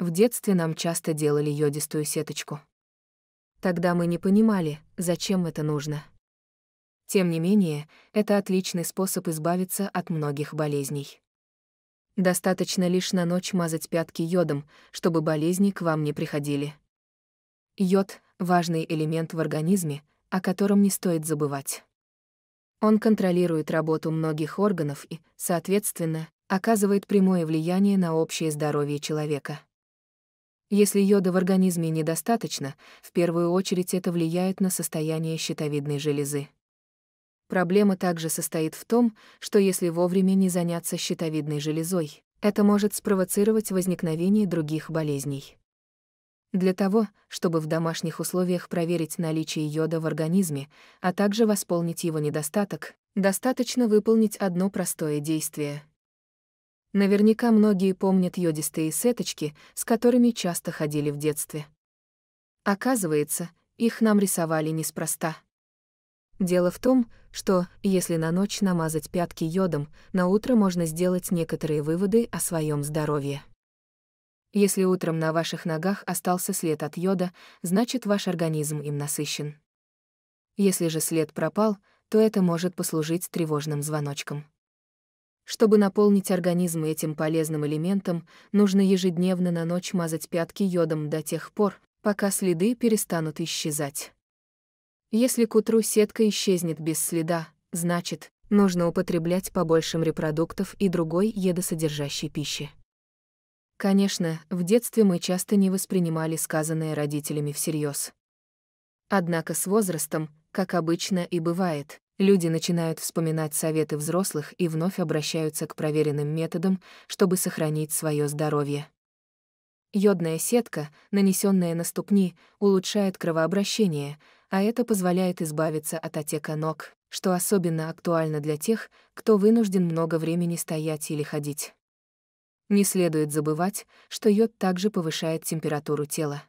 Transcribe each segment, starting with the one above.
В детстве нам часто делали йодистую сеточку. Тогда мы не понимали, зачем это нужно. Тем не менее, это отличный способ избавиться от многих болезней. Достаточно лишь на ночь мазать пятки йодом, чтобы болезни к вам не приходили. Йод — важный элемент в организме, о котором не стоит забывать. Он контролирует работу многих органов и, соответственно, оказывает прямое влияние на общее здоровье человека. Если йода в организме недостаточно, в первую очередь это влияет на состояние щитовидной железы. Проблема также состоит в том, что если вовремя не заняться щитовидной железой, это может спровоцировать возникновение других болезней. Для того, чтобы в домашних условиях проверить наличие йода в организме, а также восполнить его недостаток, достаточно выполнить одно простое действие Наверняка многие помнят йодистые сеточки, с которыми часто ходили в детстве. Оказывается, их нам рисовали неспроста. Дело в том, что, если на ночь намазать пятки йодом, на утро можно сделать некоторые выводы о своем здоровье. Если утром на ваших ногах остался след от йода, значит ваш организм им насыщен. Если же след пропал, то это может послужить тревожным звоночком. Чтобы наполнить организм этим полезным элементом, нужно ежедневно на ночь мазать пятки йодом до тех пор, пока следы перестанут исчезать. Если к утру сетка исчезнет без следа, значит, нужно употреблять побольше морепродуктов и другой едосодержащей пищи. Конечно, в детстве мы часто не воспринимали сказанное родителями всерьез. Однако с возрастом, как обычно и бывает, Люди начинают вспоминать советы взрослых и вновь обращаются к проверенным методам, чтобы сохранить свое здоровье. Йодная сетка, нанесенная на ступни, улучшает кровообращение, а это позволяет избавиться от отека ног, что особенно актуально для тех, кто вынужден много времени стоять или ходить. Не следует забывать, что йод также повышает температуру тела.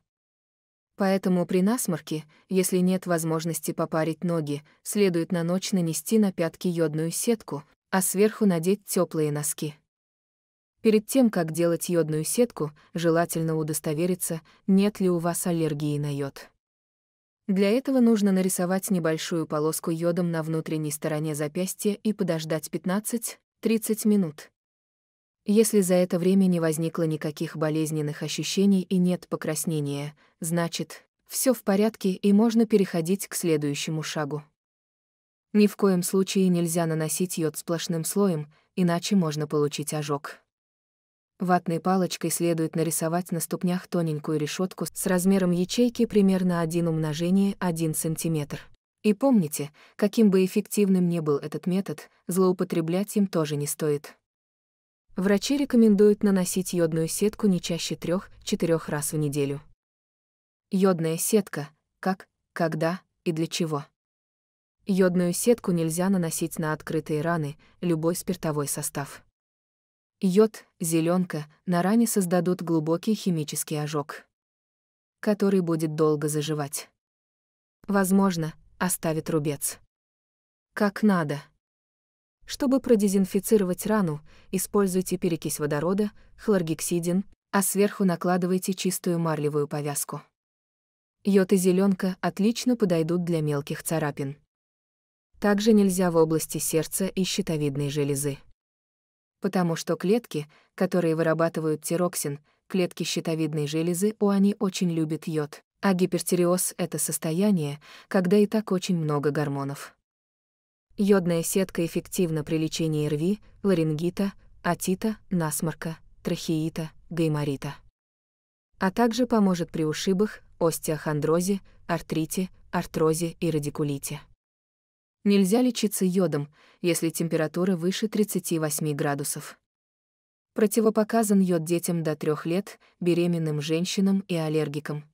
Поэтому при насморке, если нет возможности попарить ноги, следует на ночь нанести на пятки йодную сетку, а сверху надеть теплые носки. Перед тем, как делать йодную сетку, желательно удостовериться, нет ли у вас аллергии на йод. Для этого нужно нарисовать небольшую полоску йодом на внутренней стороне запястья и подождать 15-30 минут. Если за это время не возникло никаких болезненных ощущений и нет покраснения, значит, все в порядке и можно переходить к следующему шагу. Ни в коем случае нельзя наносить йод сплошным слоем, иначе можно получить ожог. Ватной палочкой следует нарисовать на ступнях тоненькую решетку с размером ячейки примерно 1 умножение 1 см. И помните, каким бы эффективным ни был этот метод, злоупотреблять им тоже не стоит. Врачи рекомендуют наносить йодную сетку не чаще трех-четырех раз в неделю. Йодная сетка. Как, когда и для чего? Йодную сетку нельзя наносить на открытые раны, любой спиртовой состав. Йод, зеленка на ране создадут глубокий химический ожог, который будет долго заживать. Возможно, оставит рубец. Как надо. Чтобы продезинфицировать рану, используйте перекись водорода, хлоргексидин, а сверху накладывайте чистую марлевую повязку. Йод и зеленка отлично подойдут для мелких царапин. Также нельзя в области сердца и щитовидной железы. Потому что клетки, которые вырабатывают тироксин, клетки щитовидной железы, у они очень любят йод, а гипертиреоз — это состояние, когда и так очень много гормонов. Йодная сетка эффективна при лечении РВИ, ларингита, атита, насморка, трахеита, гайморита. А также поможет при ушибах, остеохондрозе, артрите, артрозе и радикулите. Нельзя лечиться йодом, если температура выше 38 градусов. Противопоказан йод детям до 3 лет, беременным женщинам и аллергикам.